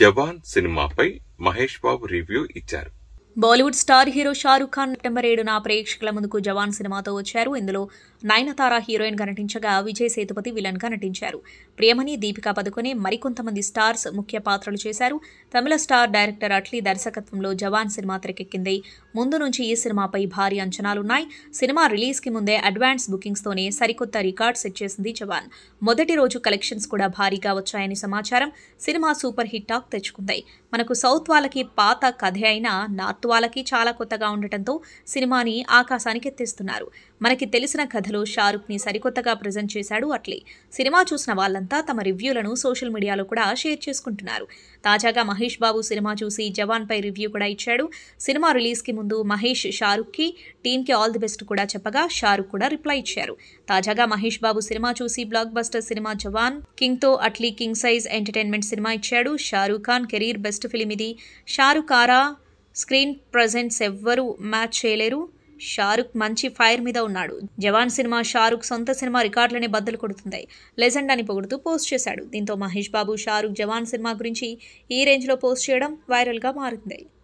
జవాన్ సినిమాపై మహేష్ బాబు రివ్యూ ఇచ్చారు Bollywood star hero Shahrukh Khan September ఏడున ప్రేక్షకుల ముందుకు జవాన్ సినిమాతో వచ్చారు ఇందులో నయనతార హీరోయిన్ గా నటించగా విజయ్ సేతుపతి విలన్ గా నటించారు ప్రియమణి దీపికా పదుకొనే మరికొంతమంది స్టార్స్ ముఖ్య పాత్రలు చేశారు తమిళ స్టార్ డైరెక్టర్ అట్లీ దర్శకత్వంలో జవాన్ సినిమా తెరకెక్కింది ముందు నుంచి ఈ సినిమాపై భారీ అంచనాలున్నాయి సినిమా రిలీజ్ కి ముందే అడ్వాన్స్ బుకింగ్స్ తోనే సరికొత్త రికార్డ్ సెట్ చేసింది జవాన్ మొదటి రోజు కలెక్షన్స్ కూడా భారీగా వచ్చాయని సమాచారం సినిమా సూపర్ హిట్ టాక్ తెచ్చుకుంది మనకు సౌత్ వాళ్ళకి పాత కథ అయినా నార్త్ తత్వాలకి చాలా కొత్తగా ఉండటంతో సినిమాని ఆకాశానికి ఎత్తేస్తున్నారు మనకి తెలిసిన కథలో షారుఖ్ని సరికొత్తగా ప్రజెంట్ చేశాడు అట్లే సినిమా చూసిన వాళ్ళంతా తమ రివ్యూలను సోషల్ మీడియాలో కూడా షేర్ చేసుకుంటున్నారు తాజాగా మహేష్ బాబు సినిమా చూసి జవాన్ పై రివ్యూ కూడా ఇచ్చాడు సినిమా రిలీజ్ కి ముందు మహేష్ షారుఖ్ కి టీమ్ కి ఆల్ ది బెస్ట్ కూడా చెప్పగా షారుఖ్ కూడా రిప్లై ఇచ్చారు తాజాగా మహేష్ బాబు సినిమా చూసి బ్లాక్ బస్టర్ సినిమా జవాన్ కింగ్తో Atlee king size entertainment cinema ఇచ్చాడు Shahrukh Khan career best film ఇది షారుఖ్ ఆరా స్క్రీన్ ప్రజెంట్స్ ఎవ్వరూ మ్యాచ్ చేయలేరు షారుఖ్ మంచి ఫైర్ మీద ఉన్నాడు జవాన్ సినిమా షారుఖ్ సొంత సినిమా రికార్డులనే బద్దలు కొడుతున్నాయి లెజెండ్ అని పొగుడుతూ పోస్ట్ చేశాడు దీంతో మహేష్ బాబు షారుఖ్ జవాన్ సినిమా గురించి ఈ రేంజ్లో పోస్ట్ చేయడం వైరల్గా మారింది